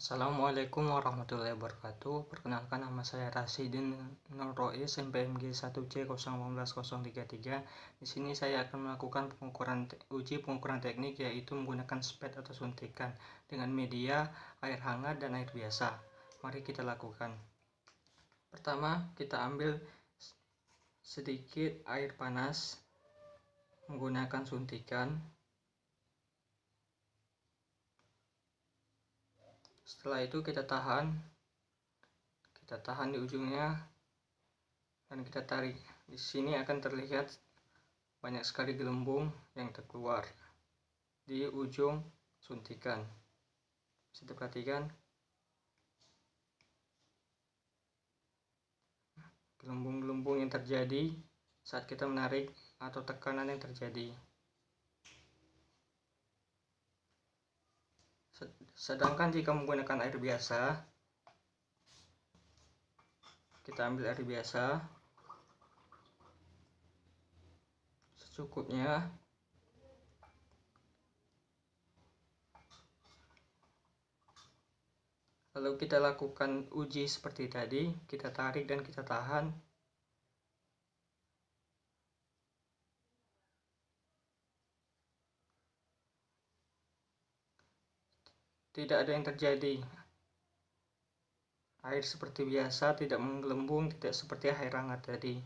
Assalamualaikum warahmatullahi wabarakatuh. Perkenalkan nama saya Rasidin Nurois, MPMG 1C015033. Di sini saya akan melakukan pengukuran uji pengukuran teknik yaitu menggunakan spet atau suntikan dengan media air hangat dan air biasa. Mari kita lakukan. Pertama, kita ambil sedikit air panas menggunakan suntikan setelah itu kita tahan kita tahan di ujungnya dan kita tarik di sini akan terlihat banyak sekali gelembung yang terkeluar di ujung suntikan bisa diperhatikan gelembung-gelembung yang terjadi saat kita menarik atau tekanan yang terjadi sedangkan jika menggunakan air biasa kita ambil air biasa secukupnya lalu kita lakukan uji seperti tadi kita tarik dan kita tahan tidak ada yang terjadi. Air seperti biasa, tidak menggelembung, tidak seperti air hangat tadi.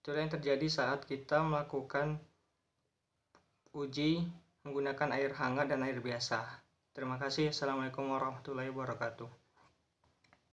Itulah yang terjadi saat kita melakukan uji menggunakan air hangat dan air biasa. Terima kasih. Assalamualaikum warahmatullahi wabarakatuh.